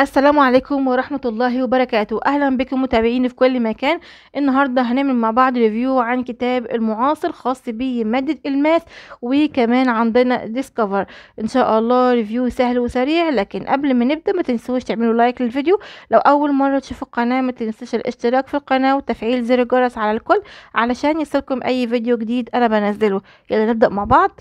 السلام عليكم ورحمة الله وبركاته أهلا بكم متابعين في كل مكان النهاردة هنعمل مع بعض ريفيو عن كتاب المعاصر خاص بمادة الماث وكمان عندنا ديسكفر إن شاء الله ريفيو سهل وسريع لكن قبل ما نبدأ ما تنسوش تعملوا لايك للفيديو لو أول مرة تشوفوا القناة ما تنسوش الاشتراك في القناة وتفعيل زر الجرس على الكل علشان يصلكم أي فيديو جديد أنا بنزله يلا نبدأ مع بعض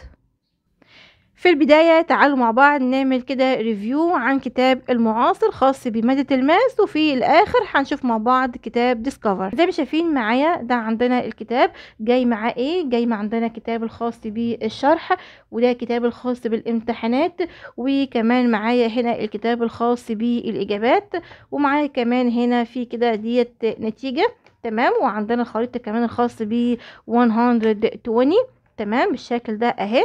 في البداية تعالوا مع بعض نعمل كده ريفيو عن كتاب المعاصر خاص بمادة الماس وفي الآخر هنشوف مع بعض كتاب ديسكفر زي ما شايفين معايا ده عندنا الكتاب جاي معاه ايه جاي مع عندنا كتاب الخاص بالشرح وده كتاب الخاص بالامتحانات وكمان معايا هنا الكتاب الخاص بالإجابات ومعايا كمان هنا في كده ديت نتيجة تمام وعندنا الخريطة كمان الخاص ب 120 تمام بالشكل ده اهي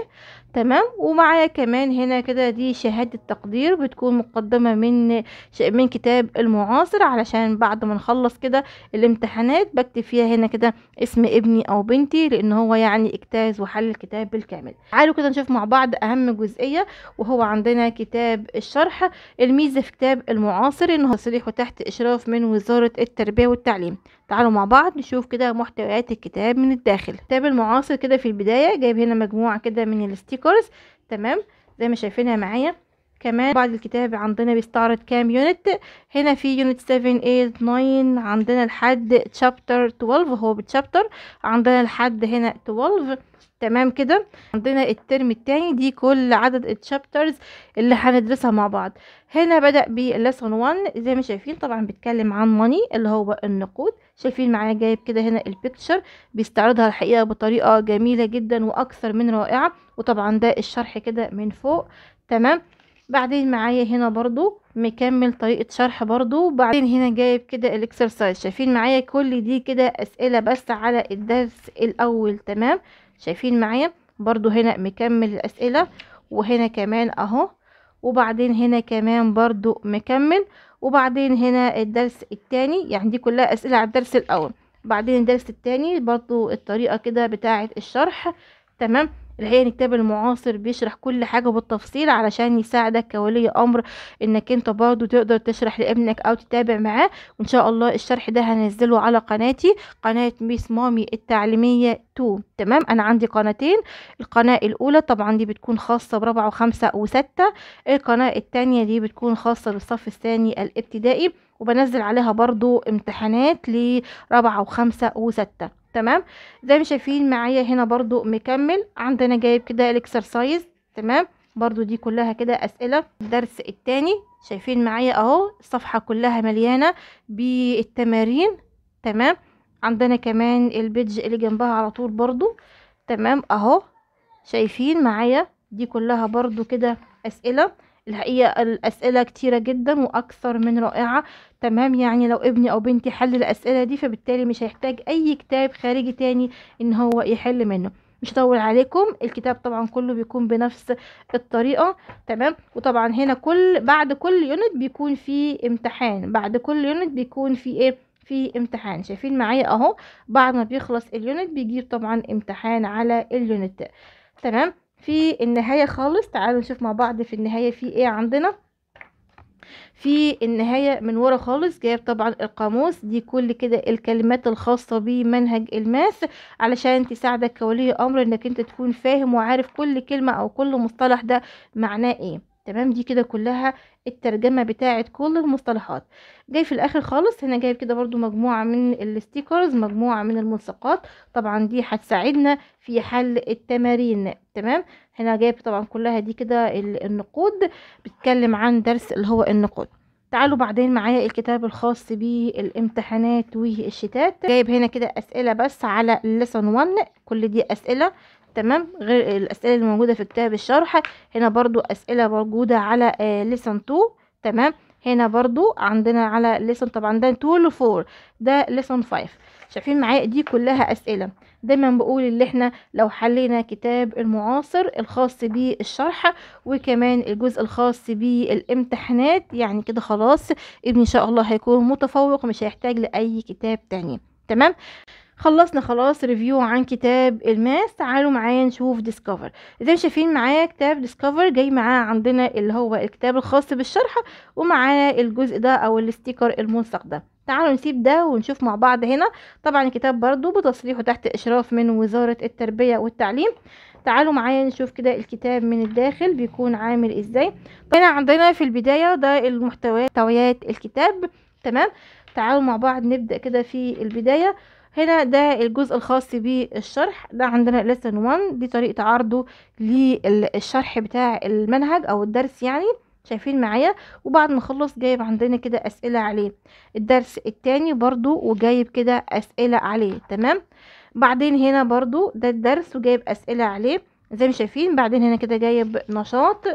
تمام ومعايا كمان هنا كده دي شهادة تقدير بتكون مقدمة من من كتاب المعاصر علشان بعد ما نخلص كده الامتحانات بكتب فيها هنا كده اسم ابني او بنتي لان هو يعني اجتاز وحل الكتاب بالكامل تعالوا كده نشوف مع بعض اهم جزئية وهو عندنا كتاب الشرح الميزة في كتاب المعاصر انه تصريح صريح وتحت اشراف من وزارة التربية والتعليم تعالوا مع بعض نشوف كده محتويات الكتاب من الداخل كتاب المعاصر كده في البداية جايب هنا مجموعة كده من الاستيكر الكورس تمام زي ما شايفينها معايا كمان بعد الكتاب عندنا بيستعرض كام يونت هنا في يونت 7 8 9 عندنا لحد تشابتر 12 هو بالتشابتر عندنا لحد هنا 12 تمام كده عندنا الترم التاني دي كل عدد التشابترز اللي هندرسها مع بعض هنا بدأ بالليسون 1 زي ما شايفين طبعا بيتكلم عن ماني اللي هو النقود شايفين معايا جايب كده هنا البيكتشر بيستعرضها الحقيقة بطريقة جميلة جدا وأكثر من رائعة وطبعا ده الشرح كده من فوق تمام بعدين معايا هنا برضو مكمل طريقة شرح برضو بعدين هنا جايب كده الاكسرسايز شايفين معايا كل دي كده اسئلة بس على الدرس الاول تمام شايفين معايا برضو هنا مكمل الأسئلة وهنا كمان أهو وبعدين هنا كمان برضو مكمل وبعدين هنا الدرس التاني يعني دي كلها أسئلة على الدرس الأول بعدين الدرس التاني برضو الطريقة كده بتاعة الشرح تمام الحقيقة الكتاب المعاصر بيشرح كل حاجة بالتفصيل علشان يساعدك كولي أمر إنك أنت برضو تقدر تشرح لابنك أو تتابع معاه وإن شاء الله الشرح ده هنزله على قناتي قناة ميس مامي التعليمية 2 تمام أنا عندي قناتين القناة الأولى طبعا دي بتكون خاصة برابعة وخمسة وستة القناة التانية دي بتكون خاصة بالصف الثاني الابتدائي وبنزل عليها برضو امتحانات لرابعة وخمسة وستة تمام زي ما شايفين معايا هنا برضو مكمل عندنا جايب كده الاكسرسايز تمام برضو دي كلها كده اسئلة الدرس التاني شايفين معايا اهو الصفحة كلها مليانة بالتمارين تمام عندنا كمان البيدج اللي جنبها على طول برضو تمام اهو شايفين معايا دي كلها برضو كده اسئلة الحقيقة الأسئلة كتيرة جدا وأكثر من رائعة تمام يعني لو ابني أو بنتي حل الأسئلة دي فبالتالي مش هيحتاج أي كتاب خارجي تاني إن هو يحل منه مش هطول عليكم الكتاب طبعا كله بيكون بنفس الطريقة تمام وطبعا هنا كل بعد كل يونت بيكون في امتحان بعد كل يونت بيكون في ايه في امتحان شايفين معايا اهو بعد ما بيخلص اليونت بيجيب طبعا امتحان على اليونت تمام في النهاية خالص تعالوا نشوف مع بعض في النهاية في ايه عندنا في النهاية من ورا خالص جايب طبعا القاموس دي كل كده الكلمات الخاصة بمنهج الماس علشان تساعدك كولي امر انك انت تكون فاهم وعارف كل كلمة او كل مصطلح ده معناه ايه تمام دي كده كلها الترجمه بتاعه كل المصطلحات جاي في الاخر خالص هنا جايب كده برضو مجموعه من الستيكرز مجموعه من الملصقات طبعا دي هتساعدنا في حل التمارين تمام هنا جايب طبعا كلها دي كده النقود بتتكلم عن درس اللي هو النقود تعالوا بعدين معايا الكتاب الخاص بالامتحانات والشتات جايب هنا كده اسئله بس على lesson 1 كل دي اسئله تمام غير الاسئله اللي موجوده في كتاب الشرح هنا برضو اسئله موجوده على آه، ليسن 2 تمام هنا برضو عندنا على ليسن طبعا ده 2 و 4 ده ليسن 5 شايفين معايا دي كلها اسئله دايما بقول اللي احنا لو حلينا كتاب المعاصر الخاص بالشرح وكمان الجزء الخاص بالامتحانات يعني كده خلاص ابني ان شاء الله هيكون متفوق مش هيحتاج لاي كتاب تاني تمام خلصنا خلاص ريفيو عن كتاب الماس تعالوا معايا نشوف ديسكفر زي ما شايفين معايا كتاب ديسكفر جاي معاه عندنا اللي هو الكتاب الخاص بالشرح ومعاه الجزء ده او الستيكر الملصق ده تعالوا نسيب ده ونشوف مع بعض هنا طبعا الكتاب برضو بتصريحه تحت اشراف من وزارة التربية والتعليم تعالوا معايا نشوف كده الكتاب من الداخل بيكون عامل ازاي طيب، هنا عندنا في البداية ده المحتويات الكتاب تمام تعالوا مع بعض نبدأ كده في البداية هنا ده الجزء الخاص بالشرح ده عندنا lesson 1 دي طريقة عرضه للشرح بتاع المنهج او الدرس يعني شايفين معايا وبعد ما اخلص جايب عندنا كده اسئله عليه الدرس التاني برضو وجايب كده اسئله عليه تمام بعدين هنا برضو ده الدرس وجايب اسئله عليه زي ما شايفين بعدين هنا كده جايب نشاط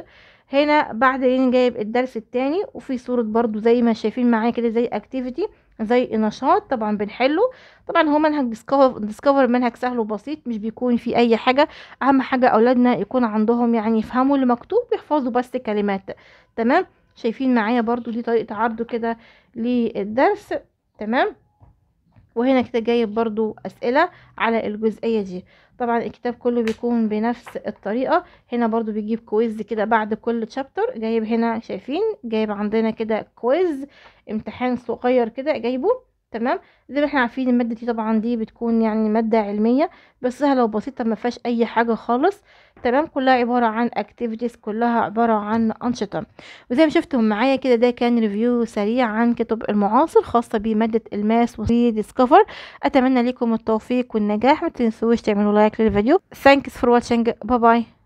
هنا بعدين جايب الدرس التاني وفي صوره برضو زي ما شايفين معايا كده زي اكتيفيتي زي نشاط طبعا بنحله طبعا هو منهج ديسكفر ديسكفر منهج سهل وبسيط مش بيكون فيه اي حاجه اهم حاجه اولادنا يكون عندهم يعني يفهموا اللي مكتوب ويحفظوا بس كلمات تمام شايفين معايا برضو دي طريقه عرضه كده للدرس تمام وهنا كده جايب برضو اسئلة على الجزئية دي طبعا الكتاب كله بيكون بنفس الطريقة هنا برضو بيجيب كويز كده بعد كل تشابتر جايب هنا شايفين جايب عندنا كده كويز امتحان صغير كده جايبه تمام زي ما احنا عارفين الماده دي طبعا دي بتكون يعني ماده علميه بس سهله وبسيطه ما فيهاش اي حاجه خالص تمام كلها عباره عن اكتيفيتيز كلها عباره عن انشطه وزي ما شفتم معايا كده ده كان ريفيو سريع عن كتب المعاصر خاصه بماده الماس وديسكفر اتمنى لكم التوفيق والنجاح ما تنسوش تعملوا لايك للفيديو ثانكس فور واتشنج باي باي